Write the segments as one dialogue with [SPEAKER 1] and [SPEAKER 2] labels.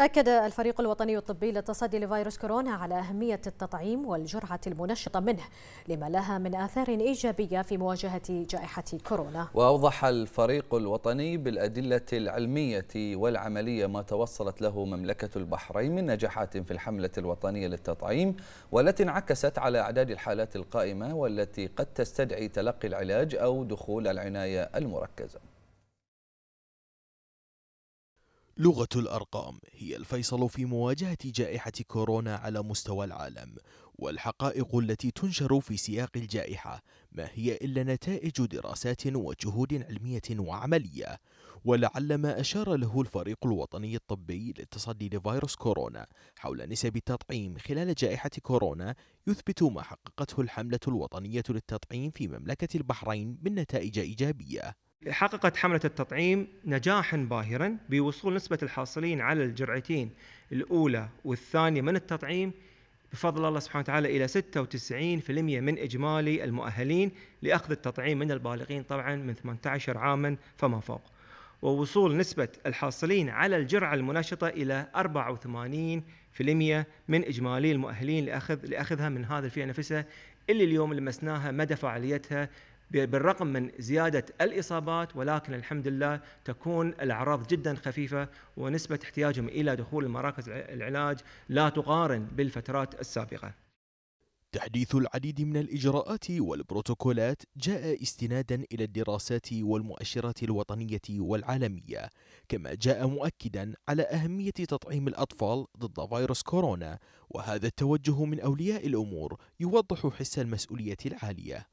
[SPEAKER 1] أكد الفريق الوطني الطبي للتصدي لفيروس كورونا على أهمية التطعيم والجرعة المنشطة منه لما لها من آثار إيجابية في مواجهة جائحة كورونا وأوضح الفريق الوطني بالأدلة العلمية والعملية ما توصلت له مملكة البحرين من نجاحات في الحملة الوطنية للتطعيم والتي انعكست على أعداد الحالات القائمة والتي قد تستدعي تلقي العلاج أو دخول العناية المركزة لغة الأرقام هي
[SPEAKER 2] الفيصل في مواجهة جائحة كورونا على مستوى العالم والحقائق التي تنشر في سياق الجائحة ما هي إلا نتائج دراسات وجهود علمية وعملية ولعل ما أشار له الفريق الوطني الطبي للتصدي لفيروس كورونا حول نسب التطعيم خلال جائحة كورونا يثبت ما
[SPEAKER 3] حققته الحملة الوطنية للتطعيم في مملكة البحرين من نتائج إيجابية حققت حملة التطعيم نجاحا باهرا بوصول نسبة الحاصلين على الجرعتين الأولى والثانية من التطعيم بفضل الله سبحانه وتعالى إلى 96% من إجمالي المؤهلين لأخذ التطعيم من البالغين طبعا من 18 عاما فما فوق ووصول نسبة الحاصلين على الجرعة المناشطة إلى 84% من إجمالي المؤهلين لأخذ لأخذها من هذا الفئة نفسها اللي اليوم لمسناها مدى فعاليتها بالرغم من زيادة الإصابات ولكن الحمد لله تكون الأعراض جدا خفيفة ونسبة احتياجهم إلى دخول مراكز العلاج لا تقارن بالفترات السابقة
[SPEAKER 2] تحديث العديد من الإجراءات والبروتوكولات جاء استنادا إلى الدراسات والمؤشرات الوطنية والعالمية كما جاء مؤكدا على أهمية تطعيم الأطفال ضد فيروس كورونا وهذا التوجه من أولياء الأمور يوضح حس المسؤولية العالية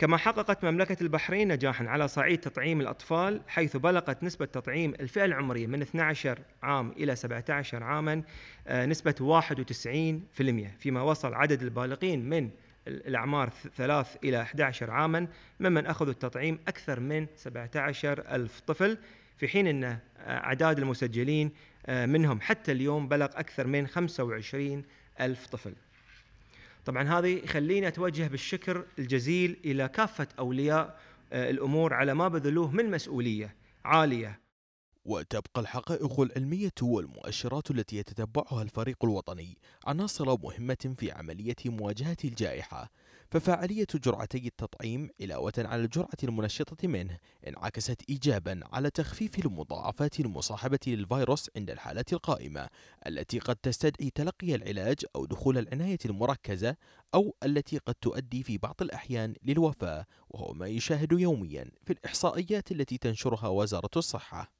[SPEAKER 3] كما حققت مملكة البحرين نجاحا على صعيد تطعيم الأطفال حيث بلغت نسبة تطعيم الفئة العمرية من 12 عام إلى 17 عاما آه، نسبة 91% فيما وصل عدد البالغين من الأعمار 3 إلى 11 عاما ممن أخذوا التطعيم أكثر من 17 ألف طفل في حين أن آه، أعداد المسجلين آه، منهم حتى اليوم بلغ أكثر من 25 ألف طفل طبعا هذا يخليني اتوجه بالشكر الجزيل الى كافه اولياء آه، الامور على ما بذلوه من مسؤوليه عاليه
[SPEAKER 2] وتبقى الحقائق العلمية والمؤشرات التي يتتبعها الفريق الوطني عناصر مهمة في عملية مواجهة الجائحة ففعالية جرعتي التطعيم علاوة على الجرعة المنشطة منه انعكست إيجابا على تخفيف المضاعفات المصاحبة للفيروس عند الحالات القائمة التي قد تستدعي تلقي العلاج أو دخول العناية المركزة أو التي قد تؤدي في بعض الأحيان للوفاة وهو ما يشاهد يوميا في الإحصائيات التي
[SPEAKER 3] تنشرها وزارة الصحة